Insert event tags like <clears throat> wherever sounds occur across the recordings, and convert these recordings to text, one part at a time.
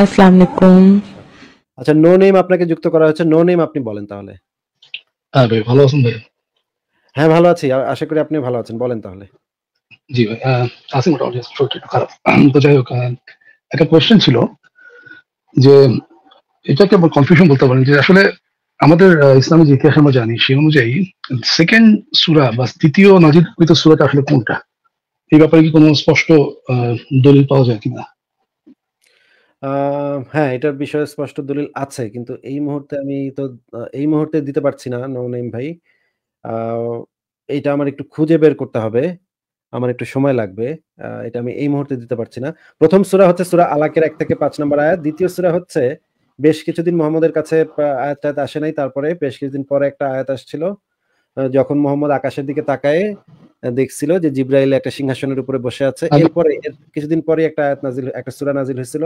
আলাইকুম আচ্ছা no name আপনাকে যুক্ত করা হয়েছে নো নেম আপনি বলেন তাহলে হ্যাঁ ভাই ভালো আছেন ভাই হ্যাঁ ভালো আছি আশা করি আপনি ভালো আছেন বলেন তাহলে জি ভাই <clears throat> তো যাই হোক একটা কোয়েশ্চেন ছিল যে এটাকে কনফিউশন বলতে পারেন যে আসলে আমাদের ইসলামী যে ইতিহাস আমরা জানি সেই অনুযায়ী সেকেন্ড সুরা বা দ্বিতীয় নাজিরকৃত সুরাটা আসলে কোনটা এই ব্যাপারে কি কোনো স্পষ্ট দলিল পাওয়া যায় কিনা হ্যাঁ, এটার বিষয়ে স্পষ্ট দলিল আছে। কিন্তু এই মুহূর্তে আমি তো এই মুহূর্তে দিতে পারছি না নো নেম ভাই। এটা আমার একটু খুঁজে বের করতে হবে। আমার একটু সময় লাগবে। এটা আমি এই মুহূর্তে দিতে পারছি না। প্রথম সুরা হচ্ছে সুরা আলাকের এক থেকে পাঁচ নম্বর আয়াত। দ্বিতীয় সুরা হচ্ছে বেশ কিছুদিন মোহাম্মদের কাছে আ আয়াত-টায়াত আসে নাই। তারপরে বেশ কিছুদিন পরে একটা আয়াত আসছিল। যখন মোহাম্মদ আকাশের দিকে তাকায় দেখছিল যে জিব্রাইল একটা সিংহাসনের উপরে বসে আছে। এরপরে কিছুদিন পরে একটা আয়াত নাজিল একটা সুরা নাজিল হয়েছিল।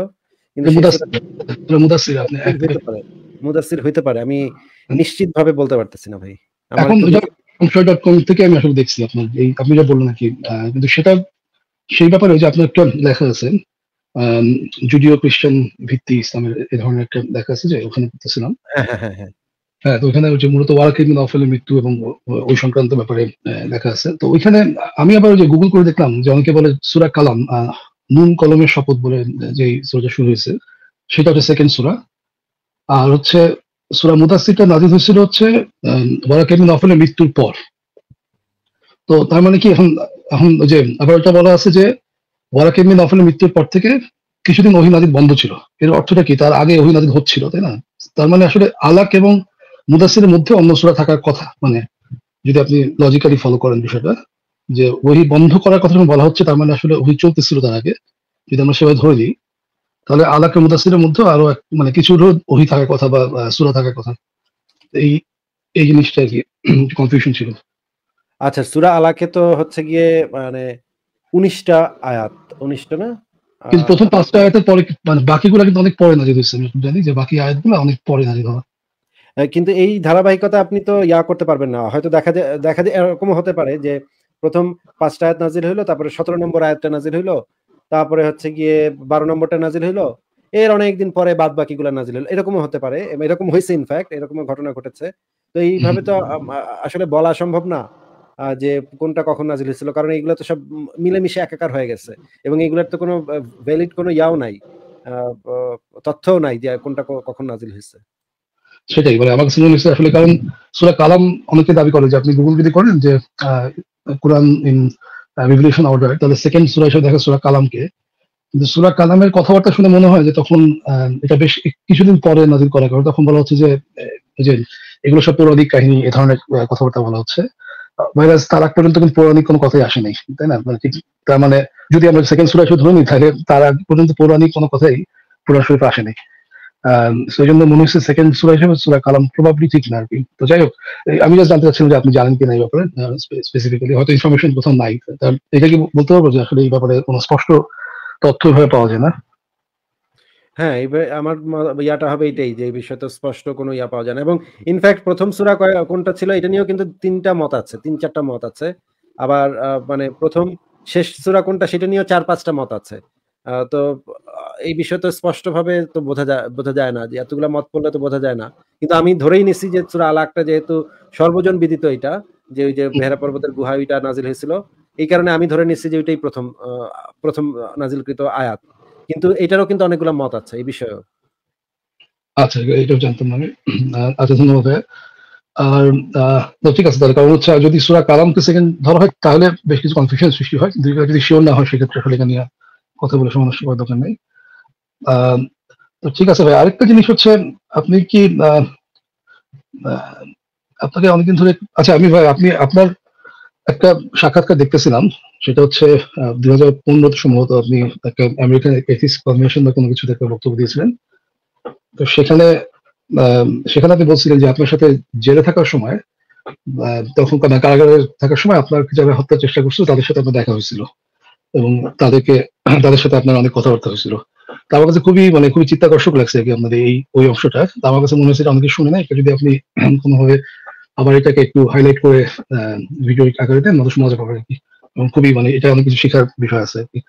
মুদাসির হইতে পারে আমি নিশ্চিতভাবে বলতে পারতেছি না ভাই এখন থেকে আমি আসলে দেখছি আপনার এই আপনি যা বললেন নাকি কিন্তু সেটা সেই ব্যাপারে যে আপনার একটা লেখা আছে জুডিও খ্রিস্টান ভিত্তি ইসলামের এই ধরনের একটা লেখা আছে যে ওখানে পড়তেছিলাম হ্যাঁ, হ্যাঁ, হ্যাঁ, হ্যাঁ। তো ওখানে যে মূলত ওয়ারাকিব নফলের মৃত্যু এবং ওই সংক্রান্ত ব্যাপারে লেখা আছে তো ওইখানে আমি আবার যে গুগল করে দেখলাম যে অনেকে বলে সুরা কালাম নুন কলমের শপথ বলে যে সুরাটা শুরু হয়েছে সেটা হচ্ছে সেকেন্ড সুরা আর হচ্ছে সুরা মুদাসিরটা নাজিদ হয়েছিল হচ্ছে বরাকেমিন নফলের মৃত্যুর পর তো তার মানে কি এখন এখন যে আবার ওটা বলা আছে যে ওয়ারাকেমিন নফলের মৃত্যুর পর থেকে কিছুদিন অহিনাদিদ বন্ধ ছিল এর অর্থটা কি তার আগে অহিনাদিদ হচ্ছিল তাই না তার মানে আসলে আলাক এবং মুদাসিরের মধ্যে অন্য সুরা থাকার কথা মানে যদি আপনি লজিক্যালি ফলো করেন বিষয়টা যে ওহি বন্ধ করার কথা বলা হচ্ছে তার মানে আসলে ওহি চলতেছিল তার আগে যদি আমরা সেভাবে ধরে নিই তাহলে আলাকে মুদাসিরের মধ্যে আরো মানে কিছু ওহি থাকার কথা বা সুরা থাকার কথা এই এই জিনিসটা আর কি কনফিউশন <clears throat> ছিল আচ্ছা সুরা আলাকে তো হচ্ছে গিয়ে মানে উনিশটা আয়াত উনিশটা না কিন্তু প্রথম পাঁচটা আয়াতের পরে মানে বাকিগুলো কিন্তু অনেক পরে নাজিল হয়েছে জানি যে বাকি আয়াতগুলো অনেক পরে নাজিল হওয়া কিন্তু এই ধারাবাহিকতা আপনি তো ইয়া করতে পারবেন না হয়তো দেখা যায় দেখা যায় এরকম হতে পারে যে প্রথম পাঁচটা আয়াত নাজিল হইলো তারপরে সতেরো নম্বর আয়াতটা নাজিল হইলো তারপরে হচ্ছে গিয়ে বারো নম্বরটা নাজিল হইলো এর অনেকদিন পরে বাদ গুলা নাজিল হলো এরকমও হতে পারে এরকম হয়েছে ইনফ্যাক্ট এরকম ঘটনা ঘটেছে তো এইভাবে তো আসলে বলা সম্ভব না যে কোনটা কখন নাজিল হয়েছিল কারণ এইগুলো তো সব মিলেমিশে একাকার হয়ে গেছে এবং এগুলোর তো কোনো ভ্যালিড কোনো ইয়াও নাই তথ্যও নাই যে কোনটা কখন নাজিল হয়েছে সেটাই মানে আমার কাছে আসলে কারণ সুরা কালাম অনেকে দাবি করে যে আপনি গুগল যদি করেন যে কোরআন ইন রিভিলেশন অর্ডার তাহলে সেকেন্ড সুরা হিসেবে দেখা সুরা কালামকে কিন্তু সুরা কালামের কথাবার্তা শুনে মনে হয় যে তখন এটা বেশ কিছুদিন পরে নাজির করা কারণ তখন বলা হচ্ছে যে যে এগুলো সব পৌরাণিক কাহিনী এ ধরনের কথাবার্তা বলা হচ্ছে ভাইরাস তার আগ পর্যন্ত কিন্তু পৌরাণিক কোনো কথাই আসেনি তাই না মানে তার মানে যদি আমরা সেকেন্ড সুরা হিসেবে ধরে নিই তাহলে তার আগ পর্যন্ত পৌরাণিক কোনো কথাই পুরাণ শরীফ আসেনি সেই um, জন্য মনে হচ্ছে সেকেন্ড সুরা হিসেবে সুরা কালাম প্রবাবলি ঠিক না আর কি তো যাই হোক আমি জাস্ট জানতে চাচ্ছিলাম যে আপনি জানেন কিনা এই ব্যাপারে স্পেসিফিক্যালি হয়তো ইনফরমেশন কোথাও নাই এটা কি বলতে পারবো যে আসলে এই ব্যাপারে কোনো স্পষ্ট তথ্য এভাবে পাওয়া যায় না হ্যাঁ এবার আমার ইয়াটা হবে এটাই যে এই বিষয়টা স্পষ্ট কোনো ইয়া পাওয়া যায় না এবং ইনফ্যাক্ট প্রথম সুরা কোনটা ছিল এটা নিয়েও কিন্তু তিনটা মত আছে তিন চারটা মত আছে আবার মানে প্রথম শেষ সুরা কোনটা সেটা নিয়েও চার পাঁচটা মত আছে তো এই বিষয় তো স্পষ্টভাবে তো বোঝা যায় বোঝা যায় না যে এতগুলো মত পড়লে তো বোঝা যায় না কিন্তু আমি ধরেই নিছি যে সুরা আলাকটা যেহেতু সর্বজন বিদিত এটা যে ওই যে ভেরা পর্বতের গুহা ওইটা নাজিল হয়েছিল এই কারণে আমি ধরে নিছি যে ওইটাই প্রথম প্রথম নাজিলকৃত আয়াত কিন্তু এটারও কিন্তু অনেকগুলো মত আছে এই বিষয়ে আচ্ছা এটাও জানতাম আমি আচ্ছা ধন্যবাদ আর ঠিক আছে তাহলে কারণ হচ্ছে যদি সুরা কালামকে সেকেন্ড ধরা হয় তাহলে বেশ কিছু কনফিউশন সৃষ্টি হয় যদি শিওর না হয় সেক্ষেত্রে আসলে নিয়ে কথা বলে সমান করার দরকার নেই তো ঠিক আছে ভাই আরেকটা জিনিস হচ্ছে আপনি কি আপনাকে অনেকদিন ধরে আচ্ছা আমি ভাই আপনি আপনার একটা সাক্ষাৎকার দেখতেছিলাম সেটা হচ্ছে দুই হাজার পনেরোতে সম্ভবত আপনি একটা আমেরিকান এথিক্স কনভেনশন বা কোনো কিছু একটা বক্তব্য দিয়েছিলেন তো সেখানে সেখানে আপনি বলছিলেন যে আপনার সাথে জেলে থাকার সময় তখন কারাগারে থাকার সময় আপনার যারা হত্যার চেষ্টা করছিল তাদের সাথে আপনার দেখা হয়েছিল এবং তাদেরকে তাদের সাথে আপনার অনেক কথাবার্তা হয়েছিল তা আমার কাছে খুবই মানে খুবই চিত্তাকর্ষক লাগছে আর কি আপনাদের এই ওই অংশটা তা আমার কাছে মনে হয়েছে অনেকে শুনে না এটা যদি আপনি <clears throat> কোনোভাবে আবার এটাকে একটু হাইলাইট করে ভিডিও আকারে দেন মানুষ মজা পাবে আর কি এবং খুবই মানে এটা অনেক কিছু শেখার বিষয় আছে আর কি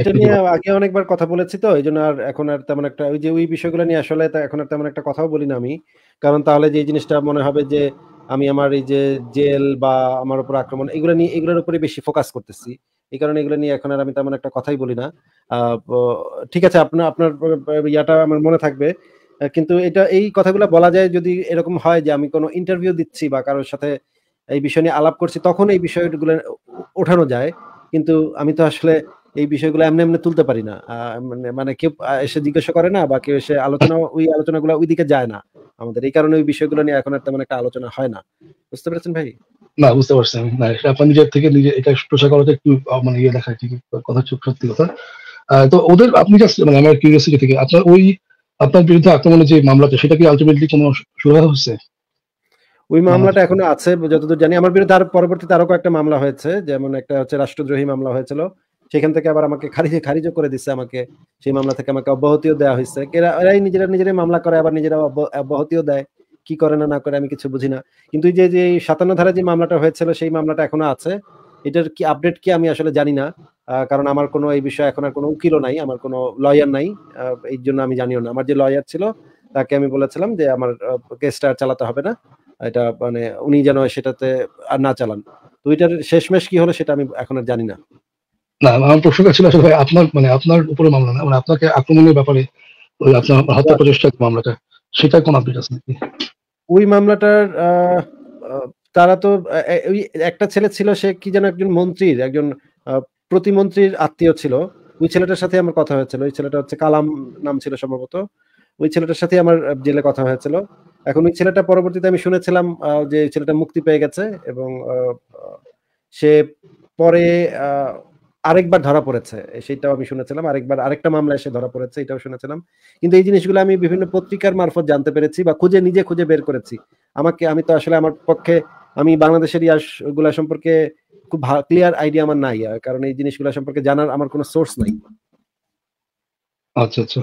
এটা নিয়ে আগে অনেকবার কথা বলেছি তো এই জন্য আর এখন আর তেমন একটা ওই যে ওই বিষয়গুলো নিয়ে আসলে এখন আর তেমন একটা কথাও বলি না আমি কারণ তাহলে যে জিনিসটা মনে হবে যে আমি আমার এই যে জেল বা আমার উপর আক্রমণ এগুলো নিয়ে এগুলোর উপরে বেশি ফোকাস করতেছি এই কারণে এগুলো নিয়ে এখন আর আমি তেমন একটা কথাই বলি না ঠিক আছে আপনার আপনার ইয়াটা আমার মনে থাকবে কিন্তু এটা এই কথাগুলো বলা যায় যদি এরকম হয় যে আমি কোনো ইন্টারভিউ দিচ্ছি বা কারোর সাথে এই বিষয় নিয়ে আলাপ করছি তখন এই বিষয়গুলো ওঠানো যায় কিন্তু আমি তো আসলে এই বিষয়গুলো এমনি এমনি তুলতে পারি না মানে, মানে কেউ এসে জিজ্ঞাসা করে না বা কেউ এসে আলোচনা ওই আলোচনাগুলো ওইদিকে যায় না আমাদের এই কারণে ওই বিষয়গুলো নিয়ে এখন আর তেমন একটা আলোচনা হয় না বুঝতে পারছেন ভাই না বুঝতে পারছেন না এটা আপনার নিজের থেকে নিজে এটা প্রচার করাটা একটু মানে ইয়ে দেখা কি কথা চুপ সত্যি কথা তো ওদের আপনি জাস্ট মানে আমার কিউরিয়াসিটি থেকে আপনার ওই আপনার বিরুদ্ধে আক্রমণের যে মামলাটা সেটা কি আলটিমেটলি কোনো সুরাহা হচ্ছে ওই মামলাটা এখনো আছে যতদূর জানি আমার বিরুদ্ধে আর পরবর্তীতে আরো কয়েকটা মামলা হয়েছে যেমন একটা হচ্ছে রাষ্ট্রদ্রোহী মামলা হয়েছিল সেখান থেকে আবার আমাকে খারিজে খারিজ করে দিচ্ছে আমাকে সেই মামলা থেকে আমাকে অব্যাহতিও দেওয়া হয়েছে এরাই নিজেরা নিজেরাই মামলা করে আবার নিজেরা অব্যাহতিও দেয় কি করে না না করে আমি কিছু বুঝি না কিন্তু যে যে সাতান্ন ধারা যে মামলাটা হয়েছিল সেই মামলাটা এখনো আছে এটার কি আপডেট কি আমি আসলে জানি না কারণ আমার কোনো এই বিষয়ে এখন আর কোনো উকিলও নাই আমার কোনো লয়ার নাই এই জন্য আমি জানিও না আমার যে লয়ার ছিল তাকে আমি বলেছিলাম যে আমার কেসটা আর চালাতে হবে না এটা মানে উনি যেন সেটাতে আর না চালান তো এটার শেষমেশ কি হলো সেটা আমি এখন আর জানি না না আমার প্রশ্নটা ছিল আসলে ভাই আপনার মানে আপনার উপরে মামলা না মানে আপনাকে আক্রমণের ব্যাপারে ওই আপনার হত্যা আচ্ছা। প্রচেষ্টার মামলাটা সেটা কোন আপডেট আছে নাকি ওই মামলাটার তারা তো ওই একটা ছেলে ছিল সে কি যেন একজন মন্ত্রীর একজন প্রতিমন্ত্রীর আত্মীয় ছিল ওই ছেলেটার সাথে আমার কথা হয়েছিল ওই ছেলেটা হচ্ছে কালাম নাম ছিল সম্ভবত ওই ছেলেটার সাথে আমার জেলে কথা হয়েছিল এখন ওই ছেলেটা পরবর্তীতে আমি শুনেছিলাম যে ছেলেটা মুক্তি পেয়ে গেছে এবং সে পরে আরেকবার ধরা পড়েছে সেটাও আমি শুনেছিলাম আরেকবার আরেকটা মামলা এসে ধরা পড়েছে এটাও শুনেছিলাম কিন্তু এই জিনিসগুলো আমি বিভিন্ন পত্রিকার মারফত জানতে পেরেছি বা খুঁজে নিজে খুঁজে বের করেছি আমাকে আমি তো আসলে আমার পক্ষে আমি বাংলাদেশের ইয়াসগুলা সম্পর্কে খুব ক্লিয়ার আইডিয়া আমার নাই কারণ এই জিনিসগুলো সম্পর্কে জানার আমার কোনো সোর্স নাই আচ্ছা আচ্ছা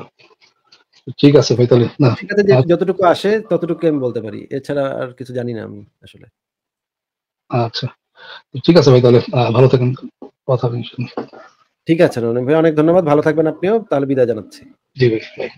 ঠিক আছে ভাই তাহলে না ঠিক আছে আচ্ছা। যতটুকু আসে ততটুকু আমি বলতে পারি এছাড়া আর কিছু জানি না আমি আসলে আচ্ছা ঠিক আছে ভাই তাহলে ভালো থাকেন কথা ঠিক আছে ভাই অনেক ধন্যবাদ ভালো থাকবেন আপনিও তাহলে বিদায় জানাচ্ছি জি ভাই